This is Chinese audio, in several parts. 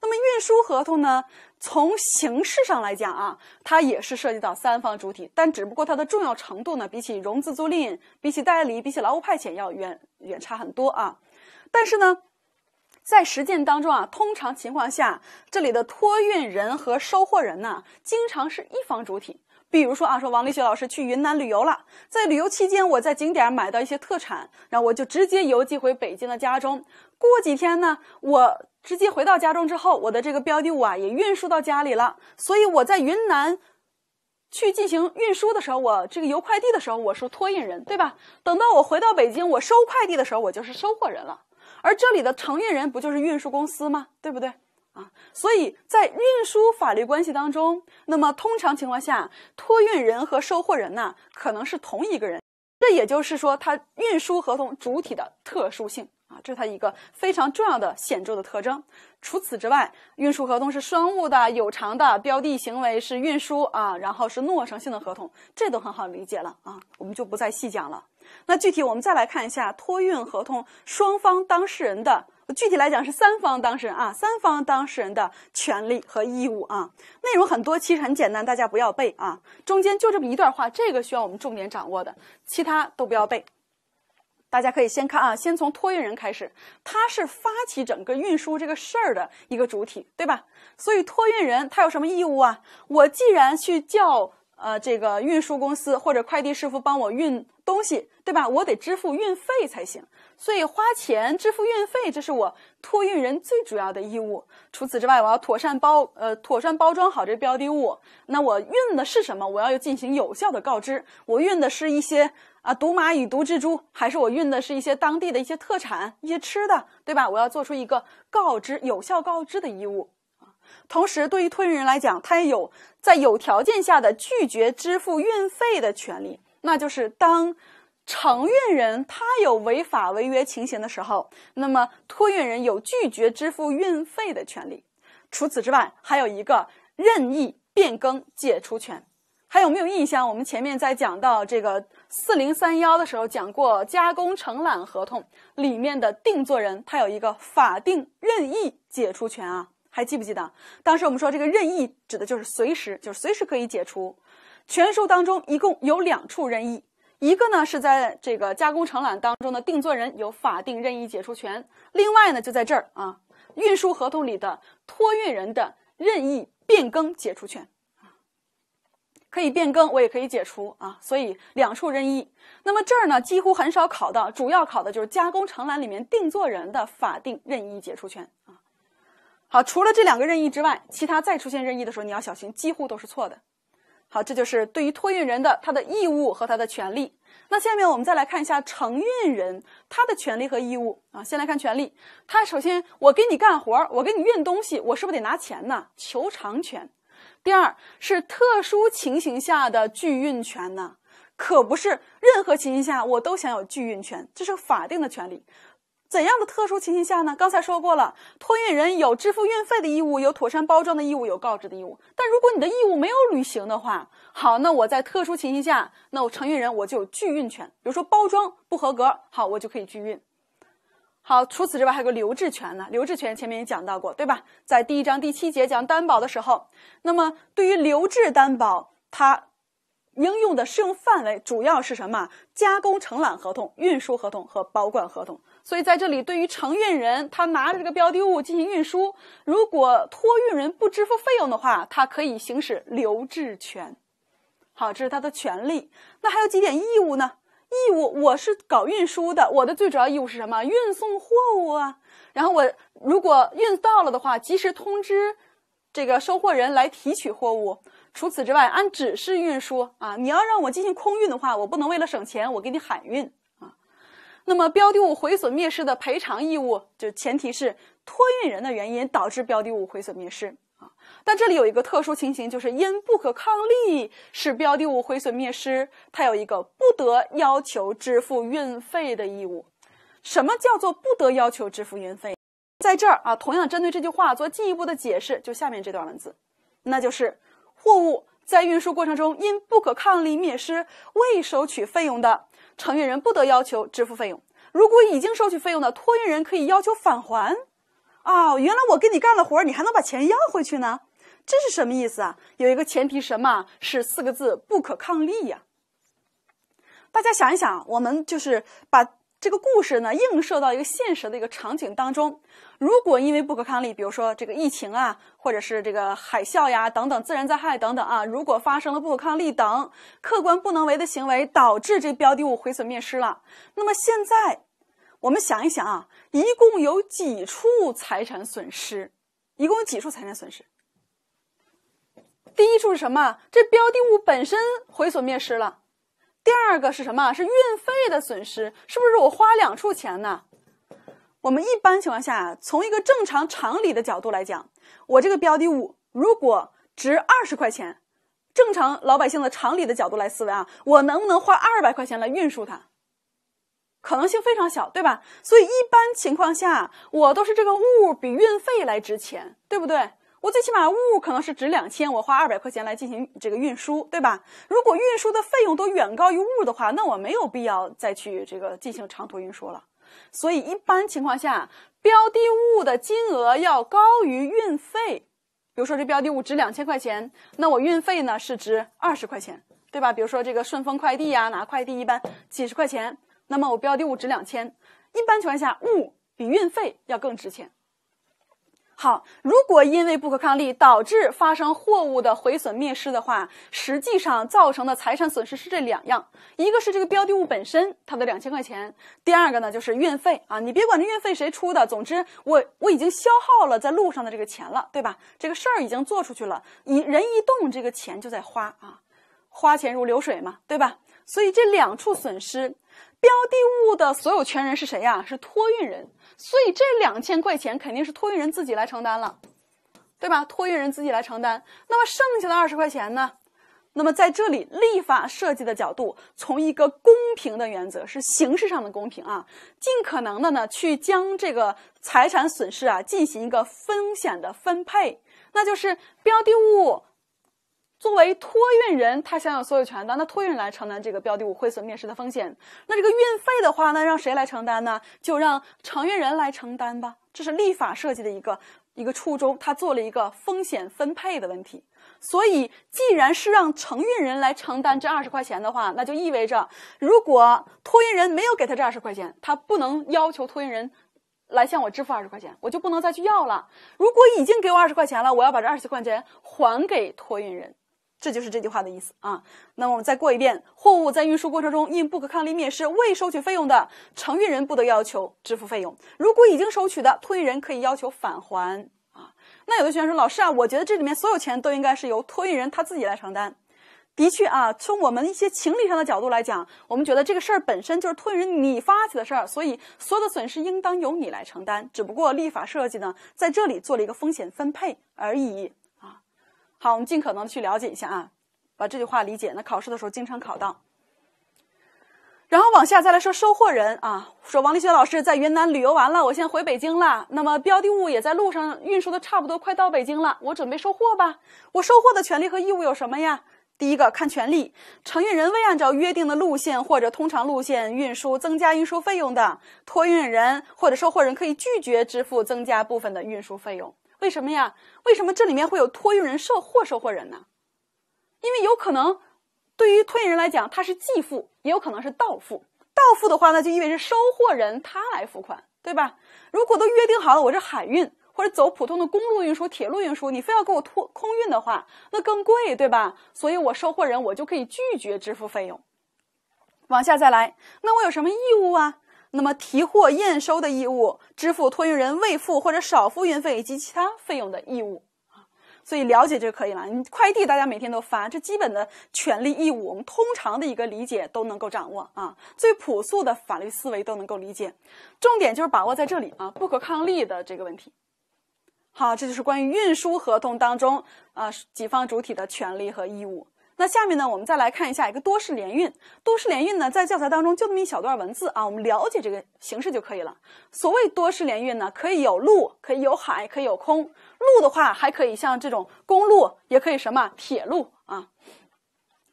那么运输合同呢？从形式上来讲啊，它也是涉及到三方主体，但只不过它的重要程度呢，比起融资租赁、比起代理、比起劳务派遣要远远差很多啊。但是呢，在实践当中啊，通常情况下，这里的托运人和收货人呢，经常是一方主体。比如说啊，说王立雪老师去云南旅游了，在旅游期间，我在景点买到一些特产，然后我就直接邮寄回北京的家中。过几天呢，我。直接回到家中之后，我的这个标的物啊也运输到家里了。所以我在云南去进行运输的时候，我这个邮快递的时候，我是托运人，对吧？等到我回到北京，我收快递的时候，我就是收货人了。而这里的承运人不就是运输公司吗？对不对？啊，所以在运输法律关系当中，那么通常情况下，托运人和收货人呢可能是同一个人。这也就是说，它运输合同主体的特殊性。啊，这是它一个非常重要的、显著的特征。除此之外，运输合同是双物的、有偿的，标的行为是运输啊，然后是诺成性的合同，这都很好理解了啊，我们就不再细讲了。那具体我们再来看一下托运合同双方当事人的，具体来讲是三方当事人啊，三方当事人的权利和义务啊，内容很多，其实很简单，大家不要背啊，中间就这么一段话，这个需要我们重点掌握的，其他都不要背。大家可以先看啊，先从托运人开始，他是发起整个运输这个事儿的一个主体，对吧？所以托运人他有什么义务啊？我既然去叫呃这个运输公司或者快递师傅帮我运东西，对吧？我得支付运费才行。所以花钱支付运费，这是我托运人最主要的义务。除此之外，我要妥善包呃妥善包装好这标的物。那我运的是什么？我要进行有效的告知。我运的是一些。啊，毒蚂蚁、毒蜘蛛，还是我运的是一些当地的一些特产、一些吃的，对吧？我要做出一个告知、有效告知的义务。同时，对于托运人来讲，他也有在有条件下的拒绝支付运费的权利。那就是当承运人他有违法违约情形的时候，那么托运人有拒绝支付运费的权利。除此之外，还有一个任意变更解除权。还有没有印象？我们前面在讲到这个四零三幺的时候，讲过加工承揽合同里面的定作人，他有一个法定任意解除权啊，还记不记得？当时我们说这个任意指的就是随时，就是随时可以解除。全书当中一共有两处任意，一个呢是在这个加工承揽当中的定作人有法定任意解除权，另外呢就在这儿啊，运输合同里的托运人的任意变更解除权。可以变更，我也可以解除啊，所以两处任意。那么这儿呢，几乎很少考到，主要考的就是加工承揽里面定做人的法定任意解除权啊。好，除了这两个任意之外，其他再出现任意的时候，你要小心，几乎都是错的。好，这就是对于托运人的他的义务和他的权利。那下面我们再来看一下承运人他的权利和义务啊。先来看权利，他首先我给你干活，我给你运东西，我是不是得拿钱呢？求偿权。第二是特殊情形下的拒运权呢，可不是任何情形下我都享有拒运权，这是法定的权利。怎样的特殊情形下呢？刚才说过了，托运人有支付运费的义务，有妥善包装的义务，有告知的义务。但如果你的义务没有履行的话，好，那我在特殊情形下，那我承运人我就有拒运权。比如说包装不合格，好，我就可以拒运。好，除此之外还有个留置权呢。留置权前面也讲到过，对吧？在第一章第七节讲担保的时候，那么对于留置担保，它应用的适用范围主要是什么？加工承揽合同、运输合同和保管合同。所以在这里，对于承运人，他拿着这个标的物进行运输，如果托运人不支付费用的话，他可以行使留置权。好，这是他的权利。那还有几点义务呢？义务，我是搞运输的，我的最主要义务是什么？运送货物啊。然后我如果运到了的话，及时通知这个收货人来提取货物。除此之外，按指示运输啊。你要让我进行空运的话，我不能为了省钱，我给你海运啊。那么，标的物毁损灭失的赔偿义务，就前提是托运人的原因导致标的物毁损灭失。但这里有一个特殊情形，就是因不可抗力使标的物毁损灭失，它有一个不得要求支付运费的义务。什么叫做不得要求支付运费？在这儿啊，同样针对这句话做进一步的解释，就下面这段文字，那就是货物在运输过程中因不可抗力灭失，未收取费用的承运人不得要求支付费用。如果已经收取费用的托运人可以要求返还。啊，原来我给你干了活，你还能把钱要回去呢。这是什么意思啊？有一个前提，什么是四个字“不可抗力”呀？大家想一想，我们就是把这个故事呢映射到一个现实的一个场景当中。如果因为不可抗力，比如说这个疫情啊，或者是这个海啸呀等等自然灾害等等啊，如果发生了不可抗力等客观不能为的行为，导致这标的物毁损灭失了，那么现在我们想一想啊，一共有几处财产损失？一共有几处财产损失？第一处是什么？这标的物本身毁损灭失了。第二个是什么？是运费的损失，是不是我花两处钱呢？我们一般情况下，从一个正常常理的角度来讲，我这个标的物如果值二十块钱，正常老百姓的常理的角度来思维啊，我能不能花二百块钱来运输它？可能性非常小，对吧？所以一般情况下，我都是这个物比运费来值钱，对不对？我最起码物可能是值两千，我花二百块钱来进行这个运输，对吧？如果运输的费用都远高于物的话，那我没有必要再去这个进行长途运输了。所以一般情况下，标的物的金额要高于运费。比如说这标的物值两千块钱，那我运费呢是值二十块钱，对吧？比如说这个顺丰快递呀，拿快递一般几十块钱。那么我标的物值两千，一般情况下物比运费要更值钱。好，如果因为不可抗力导致发生货物的毁损灭失的话，实际上造成的财产损失是这两样，一个是这个标的物本身它的两千块钱，第二个呢就是运费啊，你别管这运费谁出的，总之我我已经消耗了在路上的这个钱了，对吧？这个事儿已经做出去了，一人一动这个钱就在花啊，花钱如流水嘛，对吧？所以这两处损失。标的物的所有权人是谁呀？是托运人，所以这两千块钱肯定是托运人自己来承担了，对吧？托运人自己来承担。那么剩下的二十块钱呢？那么在这里立法设计的角度，从一个公平的原则，是形式上的公平啊，尽可能的呢去将这个财产损失啊进行一个风险的分配，那就是标的物。作为托运人，他享有所有权的，那托运人来承担这个标的物毁损灭失的风险。那这个运费的话，那让谁来承担呢？就让承运人来承担吧。这是立法设计的一个一个初衷，他做了一个风险分配的问题。所以，既然是让承运人来承担这二十块钱的话，那就意味着，如果托运人没有给他这二十块钱，他不能要求托运人来向我支付二十块钱，我就不能再去要了。如果已经给我二十块钱了，我要把这二十块钱还给托运人。这就是这句话的意思啊。那么我们再过一遍：货物在运输过程中因不可抗力灭失，未收取费用的承运人不得要求支付费用；如果已经收取的，托运人可以要求返还啊。那有的学员说：“老师啊，我觉得这里面所有钱都应该是由托运人他自己来承担。”的确啊，从我们一些情理上的角度来讲，我们觉得这个事儿本身就是托运人你发起的事儿，所以所有的损失应当由你来承担。只不过立法设计呢，在这里做了一个风险分配而已。好，我们尽可能去了解一下啊，把这句话理解。那考试的时候经常考到。然后往下再来说收货人啊，说王立学老师在云南旅游完了，我现在回北京了。那么标的物也在路上运输的差不多，快到北京了，我准备收货吧。我收货的权利和义务有什么呀？第一个看权利，承运人未按照约定的路线或者通常路线运输，增加运输费用的，托运人或者收货人可以拒绝支付增加部分的运输费用。为什么呀？为什么这里面会有托运人、售货、收货人呢？因为有可能，对于托运人来讲，他是寄付，也有可能是到付。到付的话呢，就意味着收货人他来付款，对吧？如果都约定好了，我是海运或者走普通的公路运输、铁路运输，你非要给我托空运的话，那更贵，对吧？所以我收货人我就可以拒绝支付费用。往下再来，那我有什么义务啊？那么提货验收的义务，支付托运人未付或者少付运费以及其他费用的义务，所以了解就可以了。你快递大家每天都发，这基本的权利义务，我们通常的一个理解都能够掌握啊。最朴素的法律思维都能够理解，重点就是把握在这里啊，不可抗力的这个问题。好，这就是关于运输合同当中啊几方主体的权利和义务。那下面呢，我们再来看一下一个多式联运。多式联运呢，在教材当中就那么一小段文字啊，我们了解这个形式就可以了。所谓多式联运呢，可以有陆，可以有海，可以有空。陆的话，还可以像这种公路，也可以什么铁路啊。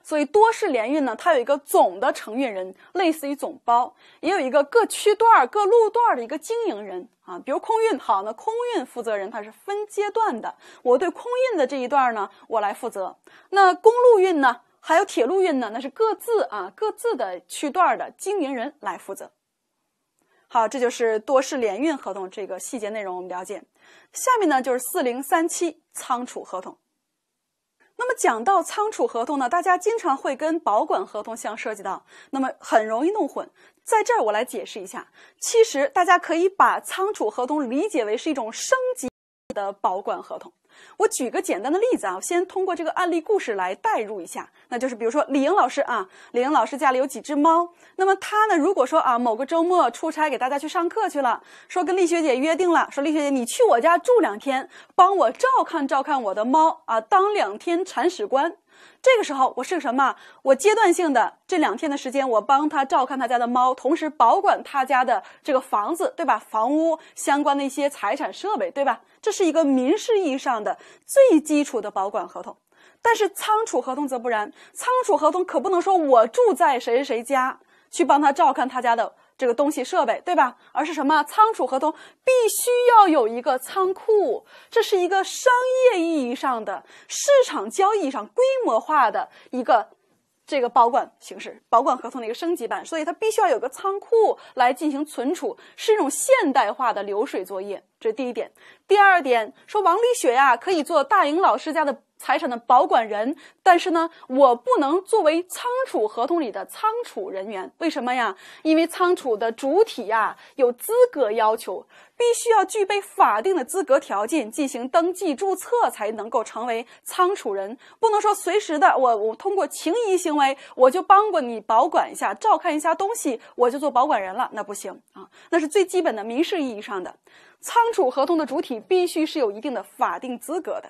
所以多式联运呢，它有一个总的承运人，类似于总包，也有一个各区段、各路段的一个经营人啊。比如空运，好，那空运负责人他是分阶段的，我对空运的这一段呢，我来负责。那公路运呢，还有铁路运呢，那是各自啊各自的区段的经营人来负责。好，这就是多式联运合同这个细节内容，我们了解。下面呢就是四零三七仓储合同。那么讲到仓储合同呢，大家经常会跟保管合同相涉及到，那么很容易弄混。在这儿我来解释一下，其实大家可以把仓储合同理解为是一种升级的保管合同。我举个简单的例子啊，先通过这个案例故事来代入一下，那就是比如说李莹老师啊，李莹老师家里有几只猫，那么她呢，如果说啊，某个周末出差给大家去上课去了，说跟丽学姐约定了，说丽学姐你去我家住两天，帮我照看照看我的猫啊，当两天铲屎官。这个时候我是个什么？我阶段性的这两天的时间，我帮他照看他家的猫，同时保管他家的这个房子，对吧？房屋相关的一些财产设备，对吧？这是一个民事意义上。的最基础的保管合同，但是仓储合同则不然。仓储合同可不能说我住在谁谁谁家去帮他照看他家的这个东西设备，对吧？而是什么仓储合同必须要有一个仓库，这是一个商业意义上的市场交易上规模化的一个。这个保管形式，保管合同的一个升级版，所以它必须要有个仓库来进行存储，是一种现代化的流水作业。这是第一点。第二点，说王丽雪呀，可以做大颖老师家的。财产的保管人，但是呢，我不能作为仓储合同里的仓储人员，为什么呀？因为仓储的主体呀有资格要求，必须要具备法定的资格条件，进行登记注册才能够成为仓储人，不能说随时的我我通过情谊行为，我就帮过你保管一下，照看一下东西，我就做保管人了，那不行啊，那是最基本的民事意义上的仓储合同的主体必须是有一定的法定资格的。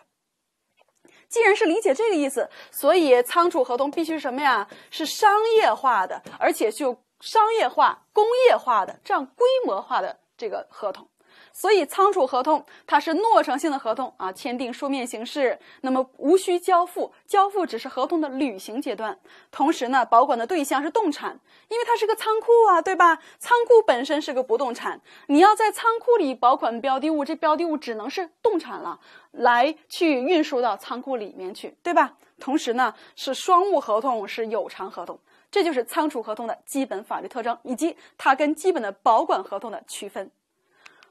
既然是理解这个意思，所以仓储合同必须什么呀？是商业化的，而且就商业化、工业化的这样规模化的这个合同。所以，仓储合同它是诺成性的合同啊，签订书面形式，那么无需交付，交付只是合同的履行阶段。同时呢，保管的对象是动产，因为它是个仓库啊，对吧？仓库本身是个不动产，你要在仓库里保管标的物，这标的物只能是动产了，来去运输到仓库里面去，对吧？同时呢，是双务合同，是有偿合同，这就是仓储合同的基本法律特征，以及它跟基本的保管合同的区分。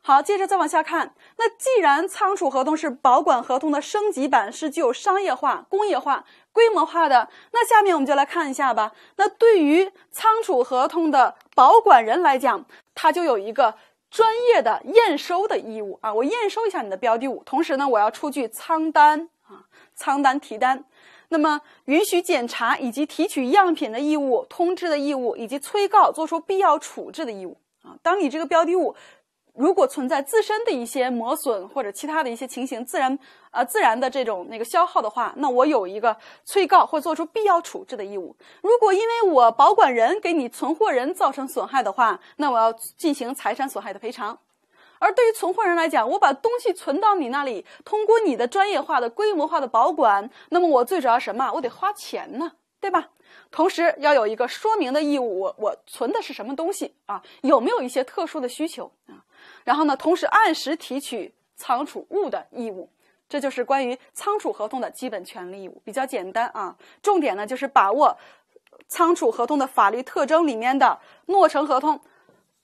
好，接着再往下看。那既然仓储合同是保管合同的升级版，是具有商业化、工业化、规模化的，那下面我们就来看一下吧。那对于仓储合同的保管人来讲，他就有一个专业的验收的义务啊，我验收一下你的标的物。同时呢，我要出具仓单啊，仓单提单。那么允许检查以及提取样品的义务、通知的义务以及催告、做出必要处置的义务啊。当你这个标的物。如果存在自身的一些磨损或者其他的一些情形，自然呃自然的这种那个消耗的话，那我有一个催告或做出必要处置的义务。如果因为我保管人给你存货人造成损害的话，那我要进行财产损害的赔偿。而对于存货人来讲，我把东西存到你那里，通过你的专业化的规模化的保管，那么我最主要什么？我得花钱呢，对吧？同时要有一个说明的义务，我我存的是什么东西啊？有没有一些特殊的需求啊？然后呢，同时按时提取仓储物的义务，这就是关于仓储合同的基本权利义务。比较简单啊，重点呢就是把握仓储合同的法律特征里面的诺成合同、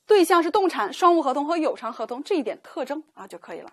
对象是动产、商务合同和有偿合同这一点特征啊就可以了。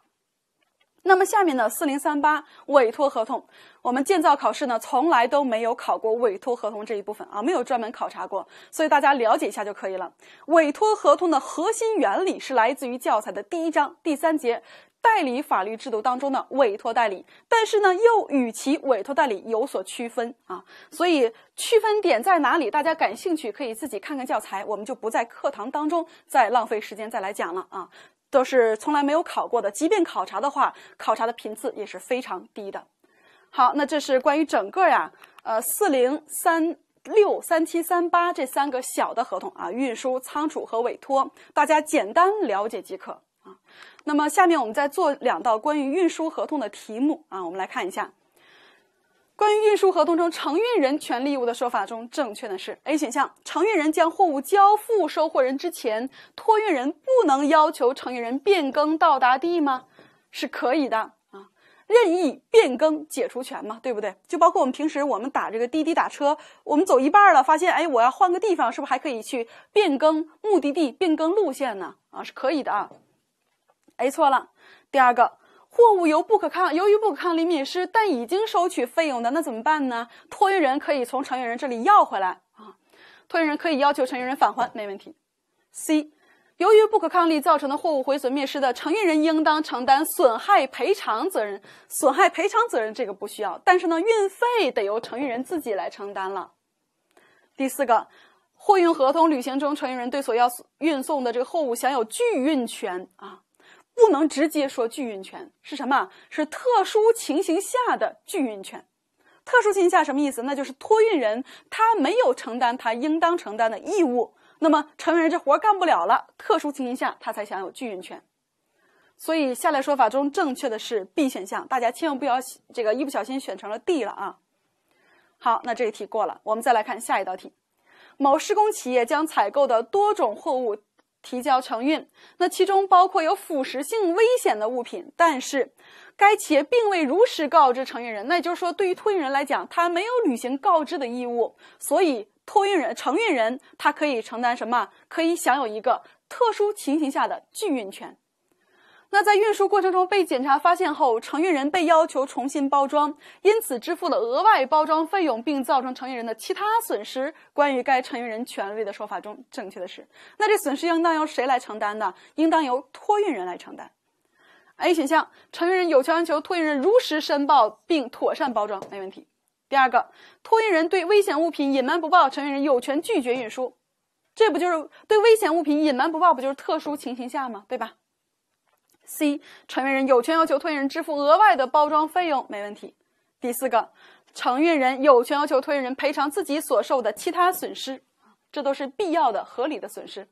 那么下面呢，四零三八委托合同，我们建造考试呢从来都没有考过委托合同这一部分啊，没有专门考察过，所以大家了解一下就可以了。委托合同的核心原理是来自于教材的第一章第三节代理法律制度当中的委托代理，但是呢又与其委托代理有所区分啊，所以区分点在哪里？大家感兴趣可以自己看看教材，我们就不在课堂当中再浪费时间再来讲了啊。都是从来没有考过的，即便考察的话，考察的频次也是非常低的。好，那这是关于整个呀，呃，四零三六三七三八这三个小的合同啊，运输、仓储和委托，大家简单了解即可啊。那么，下面我们再做两道关于运输合同的题目啊，我们来看一下。关于运输合同中承运人权利义务的说法中，正确的是 A 选项：承运人将货物交付收货人之前，托运人不能要求承运人变更到达地吗？是可以的啊，任意变更解除权嘛，对不对？就包括我们平时我们打这个滴滴打车，我们走一半了，发现哎我要换个地方，是不是还可以去变更目的地、变更路线呢？啊，是可以的啊。A 错了。第二个。货物由不可抗由于不可抗力灭失，但已经收取费用的，那怎么办呢？托运人可以从承运人这里要回来啊。托运人可以要求承运人返还，没问题。C，由于不可抗力造成的货物毁损灭失的，承运人应当承担损害赔偿责任。损害赔偿责任这个不需要，但是呢，运费得由承运人自己来承担了。第四个，货运合同履行中，承运人对所要运送的这个货物享有拒运权啊。不能直接说拒运权是什么？是特殊情形下的拒运权。特殊情形下什么意思？那就是托运人他没有承担他应当承担的义务，那么承运人这活干不了了。特殊情形下他才享有拒运权。所以下列说法中正确的是 B 选项，大家千万不要这个一不小心选成了 D 了啊。好，那这个题过了，我们再来看下一道题。某施工企业将采购的多种货物。提交承运，那其中包括有腐蚀性危险的物品，但是该企业并未如实告知承运人。那也就是说，对于托运人来讲，他没有履行告知的义务，所以托运人、承运人他可以承担什么？可以享有一个特殊情形下的拒运权。那在运输过程中被检查发现后，承运人被要求重新包装，因此支付了额外包装费用，并造成承运人的其他损失。关于该承运人权利的说法中，正确的是，那这损失应当由谁来承担呢？应当由托运人来承担。A 选项，承运人有权要求托运人如实申报并妥善包装，没问题。第二个，托运人对危险物品隐瞒不报，承运人有权拒绝运输。这不就是对危险物品隐瞒不报，不就是特殊情形下吗？对吧？C. 承运人有权要求托运人支付额外的包装费用，没问题。第四个，承运人有权要求托运人赔偿自己所受的其他损失，这都是必要的、合理的损失。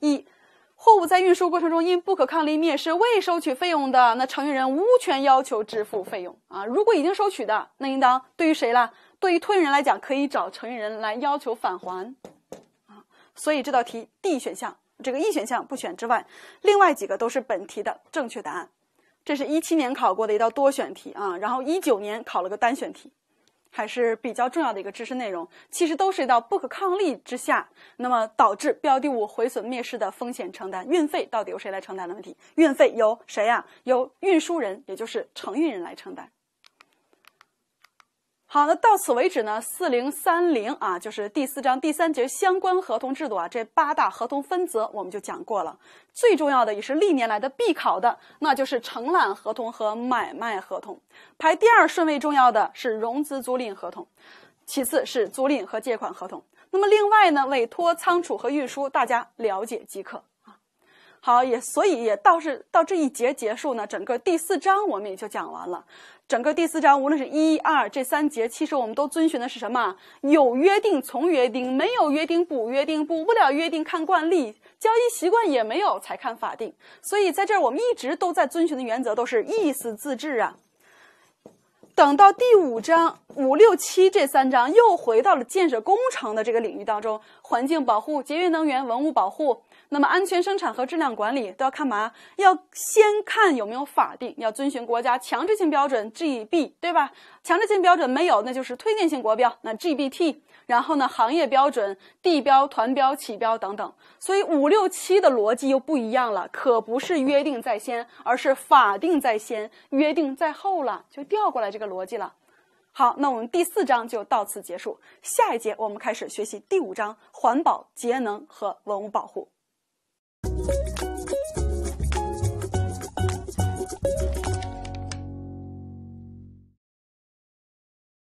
一，货物在运输过程中因不可抗力灭失未收取费用的，那承运人无权要求支付费用啊。如果已经收取的，那应当对于谁了？对于托运人来讲，可以找承运人来要求返还啊。所以这道题 D 选项。这个 E 选项不选之外，另外几个都是本题的正确答案。这是一七年考过的一道多选题啊，然后一九年考了个单选题，还是比较重要的一个知识内容。其实都是一道不可抗力之下，那么导致标的物毁损灭失的风险承担，运费到底由谁来承担的问题？运费由谁呀？由运输人，也就是承运人来承担。好，那到此为止呢？四零三零啊，就是第四章第三节相关合同制度啊，这八大合同分则我们就讲过了。最重要的也是历年来的必考的，那就是承揽合同和买卖合同，排第二顺位重要的是融资租赁合同，其次是租赁和借款合同。那么另外呢，委托仓储和运输大家了解即可。好，也所以也倒是到这一节结束呢，整个第四章我们也就讲完了。整个第四章，无论是一二这三节，其实我们都遵循的是什么？有约定从约定，没有约定补约定，补不了约定看惯例，交易习惯也没有才看法定。所以在这儿我们一直都在遵循的原则都是意思自治啊。等到第五章五六七这三章又回到了建设工程的这个领域当中，环境保护、节约能源、文物保护。那么安全生产和质量管理都要看嘛？要先看有没有法定，要遵循国家强制性标准 GB，对吧？强制性标准没有，那就是推荐性国标，那 GBT。然后呢，行业标准、地标、团标、企标等等。所以五六七的逻辑又不一样了，可不是约定在先，而是法定在先，约定在后了，就调过来这个逻辑了。好，那我们第四章就到此结束，下一节我们开始学习第五章环保、节能和文物保护。Thank you.